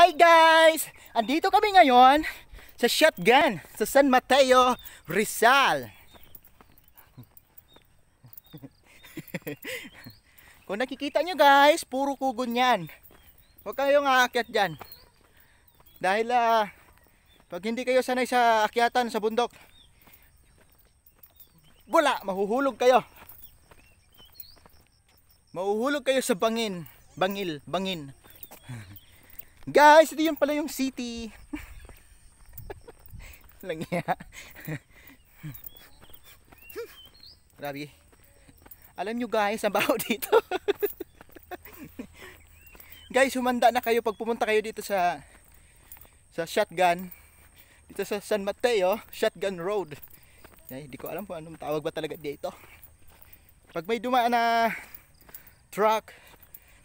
Hi guys! Andito kami ngayon sa Shotgun sa San Mateo, Rizal. Kung nakikita nyo guys, puro kugon yan. Huwag kayong aakyat dyan. Dahil uh, pag hindi kayo sanay sa akyatan sa bundok, wala, mahuhulog kayo. Mahuhulog kayo sa bangin. Bangil, bangin. Guys, ito yun pala yung city. Langya. Grabe. Alam nyo guys, ang baho dito. guys, humanda na kayo pag pumunta kayo dito sa sa shotgun. Dito sa San Mateo, Shotgun Road. Ay, di ko alam po anong tawag ba talaga dito. Pag may dumaan na truck,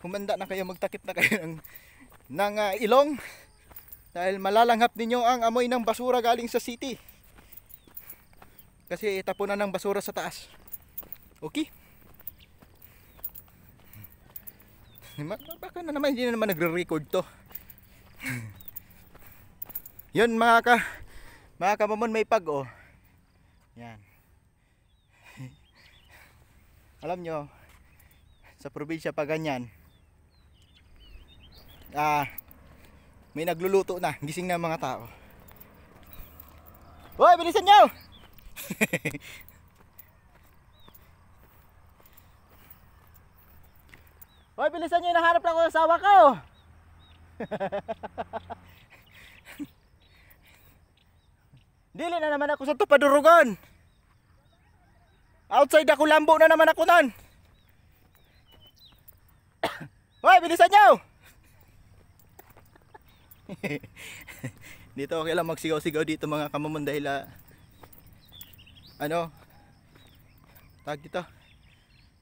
humanda na kayo, magtakip na kayo ng ng uh, ilong dahil malalanghap ninyo ang amoy ng basura galing sa city kasi tapunan ng basura sa taas okay baka na naman hindi na naman nagre-record to yun mga ka mga kamamon may pag oh yan alam nyo sa probinsya pa ganyan ah, may nagluluto na. Gising na mga tao. Hoy, bilisan nyo! Hoy, bilisan niyo. Naharap lang ako yung asawa ko. Dili na naman ako sa tupadurugan. Outside ako lambo na naman ako nun. Hoy, bilisan nyo! dito okay lang magsigaw-sigaw dito mga kamamon dahil uh, ano tag dito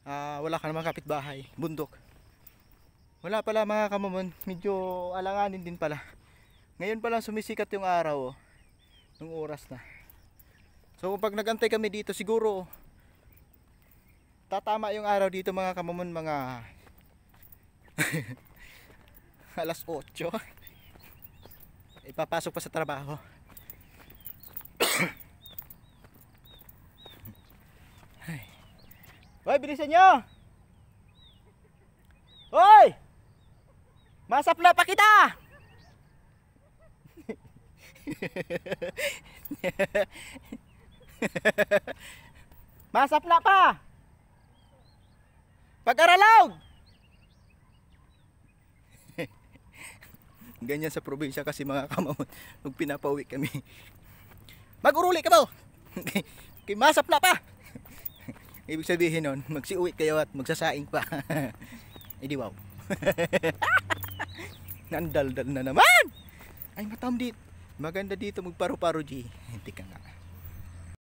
uh, wala ka namang bahay bundok wala pala mga kamamon medyo alanganin din pala ngayon pala sumisikat yung araw oh, nung oras na so kung pag nagantay kami dito siguro tatama yung araw dito mga kamamon mga alas 8 ipapasok pa sa trabaho Hoy, bilisan nyo! Hoy! Masapla pa kita! Masapla pa! pag Pag-aralaw! Ganyan sa probinsya kasi mga kamamon, nung pinapauwi kami. Maguruli ka ba? Oh? Kay masap na pa. Ibig sabihin nun, magsiuwi kayo at magsasaing pa. Edi eh, wow. Nandaldal na naman. Ay matam dit. Maganda dito magparo paro G. Hindi ka nga.